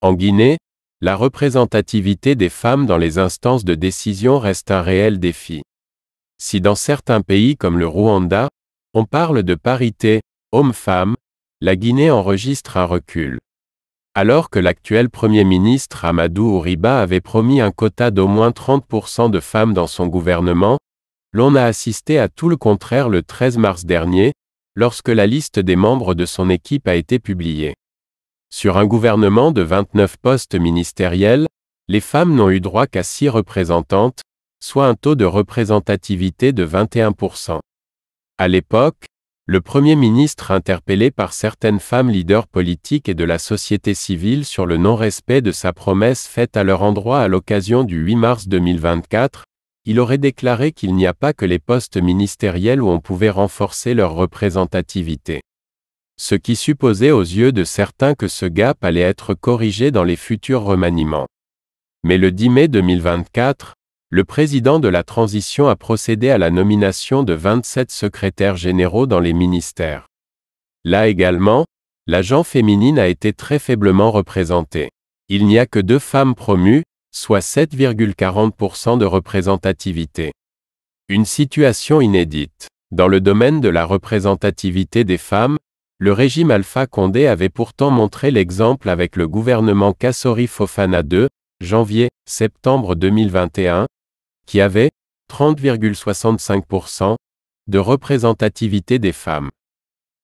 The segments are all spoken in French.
En Guinée, la représentativité des femmes dans les instances de décision reste un réel défi. Si dans certains pays comme le Rwanda, on parle de parité, homme-femme, la Guinée enregistre un recul. Alors que l'actuel Premier ministre Amadou Ouriba avait promis un quota d'au moins 30% de femmes dans son gouvernement, l'on a assisté à tout le contraire le 13 mars dernier, lorsque la liste des membres de son équipe a été publiée. Sur un gouvernement de 29 postes ministériels, les femmes n'ont eu droit qu'à 6 représentantes, soit un taux de représentativité de 21%. À l'époque, le Premier ministre interpellé par certaines femmes leaders politiques et de la société civile sur le non-respect de sa promesse faite à leur endroit à l'occasion du 8 mars 2024, il aurait déclaré qu'il n'y a pas que les postes ministériels où on pouvait renforcer leur représentativité ce qui supposait aux yeux de certains que ce gap allait être corrigé dans les futurs remaniements. Mais le 10 mai 2024, le président de la transition a procédé à la nomination de 27 secrétaires généraux dans les ministères. Là également, l'agent féminine a été très faiblement représentée. Il n'y a que deux femmes promues, soit 7,40% de représentativité. Une situation inédite. Dans le domaine de la représentativité des femmes, le régime Alpha Condé avait pourtant montré l'exemple avec le gouvernement Kassori Fofana 2, janvier-septembre 2021, qui avait 30,65% de représentativité des femmes.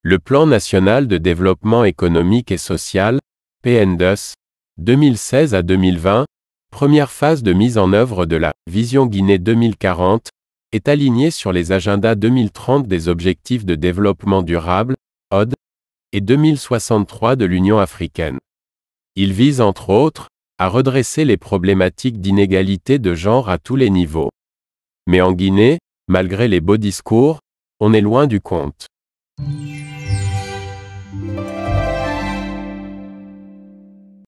Le Plan national de développement économique et social, PNDES, 2016 à 2020, première phase de mise en œuvre de la Vision Guinée 2040, est aligné sur les agendas 2030 des objectifs de développement durable, et 2063 de l'Union africaine. Il vise entre autres à redresser les problématiques d'inégalité de genre à tous les niveaux. Mais en Guinée, malgré les beaux discours, on est loin du compte.